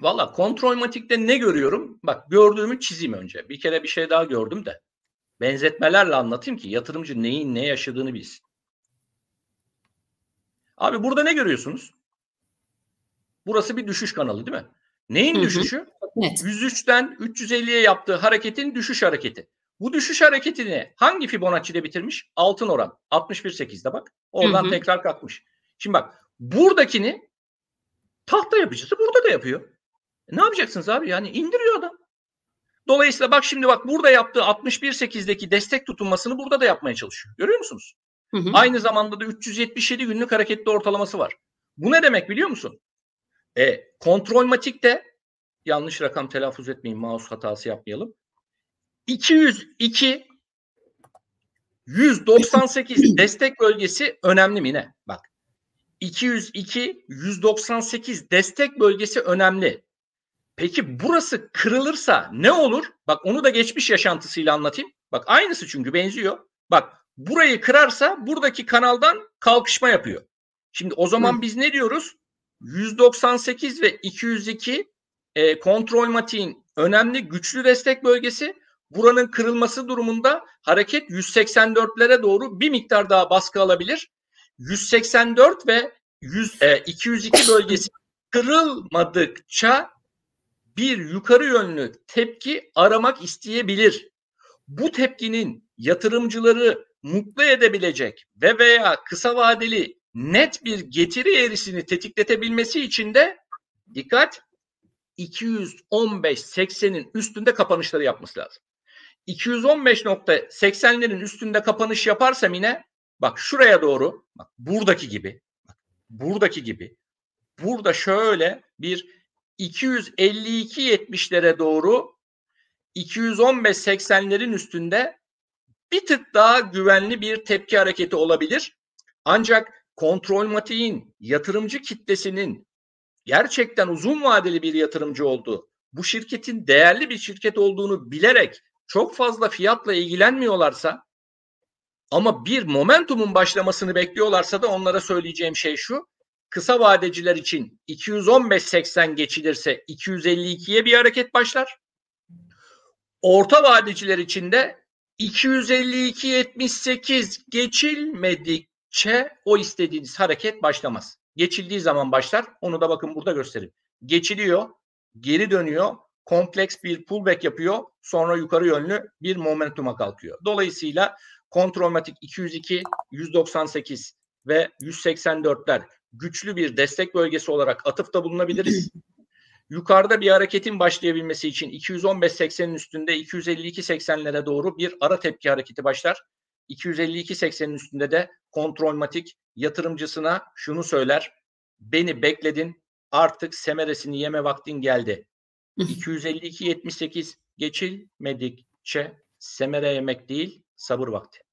Valla matikte ne görüyorum? Bak gördüğümü çizeyim önce. Bir kere bir şey daha gördüm de. Benzetmelerle anlatayım ki yatırımcı neyin ne yaşadığını bilsin. Abi burada ne görüyorsunuz? Burası bir düşüş kanalı değil mi? Neyin Hı-hı. düşüşü? Evet. 103'ten 350'ye yaptığı hareketin düşüş hareketi. Bu düşüş hareketini hangi Fibonacci'de bitirmiş? Altın oran. 61.8'de bak. Oradan Hı-hı. tekrar kalkmış. Şimdi bak buradakini tahta yapıcısı burada da yapıyor. E, ne yapacaksınız abi? Yani indiriyor adam. Dolayısıyla bak şimdi bak burada yaptığı 61.8'deki destek tutunmasını burada da yapmaya çalışıyor. Görüyor musunuz? Hı hı. Aynı zamanda da 377 günlük hareketli ortalaması var. Bu ne demek biliyor musun? E, kontrolmatik de yanlış rakam telaffuz etmeyin mouse hatası yapmayalım. 202 198 destek bölgesi önemli mi ne? Bak. 202 198 destek bölgesi önemli. Peki burası kırılırsa ne olur? Bak onu da geçmiş yaşantısıyla anlatayım. Bak aynısı çünkü benziyor. Bak burayı kırarsa buradaki kanaldan kalkışma yapıyor. Şimdi o zaman Hı. biz ne diyoruz? 198 ve 202 e, kontrol matiğin önemli güçlü destek bölgesi. Buranın kırılması durumunda hareket 184'lere doğru bir miktar daha baskı alabilir. 184 ve 100, e, 202 bölgesi kırılmadıkça bir yukarı yönlü tepki aramak isteyebilir. Bu tepkinin yatırımcıları mutlu edebilecek ve veya kısa vadeli net bir getiri eğrisini tetikletebilmesi için de dikkat 215.80'in üstünde kapanışları yapması lazım. 215.80'lerin üstünde kapanış yaparsam yine bak şuraya doğru bak buradaki gibi bak buradaki gibi burada şöyle bir 252-70'lere doğru 215-80'lerin üstünde bir tık daha güvenli bir tepki hareketi olabilir. Ancak kontrol kontrolmatiğin, yatırımcı kitlesinin gerçekten uzun vadeli bir yatırımcı olduğu, bu şirketin değerli bir şirket olduğunu bilerek çok fazla fiyatla ilgilenmiyorlarsa ama bir momentumun başlamasını bekliyorlarsa da onlara söyleyeceğim şey şu kısa vadeciler için 215.80 geçilirse 252'ye bir hareket başlar. Orta vadeciler için de 252.78 geçilmedikçe o istediğiniz hareket başlamaz. Geçildiği zaman başlar. Onu da bakın burada göstereyim. Geçiliyor, geri dönüyor, kompleks bir pullback yapıyor. Sonra yukarı yönlü bir momentuma kalkıyor. Dolayısıyla kontrolmatik 202, 198 ve 184'ler güçlü bir destek bölgesi olarak atıfta bulunabiliriz. Yukarıda bir hareketin başlayabilmesi için 215.80'in üstünde 252.80'lere doğru bir ara tepki hareketi başlar. 252.80'in üstünde de kontrolmatik yatırımcısına şunu söyler. Beni bekledin artık semeresini yeme vaktin geldi. 252.78 geçilmedikçe semere yemek değil sabır vakti.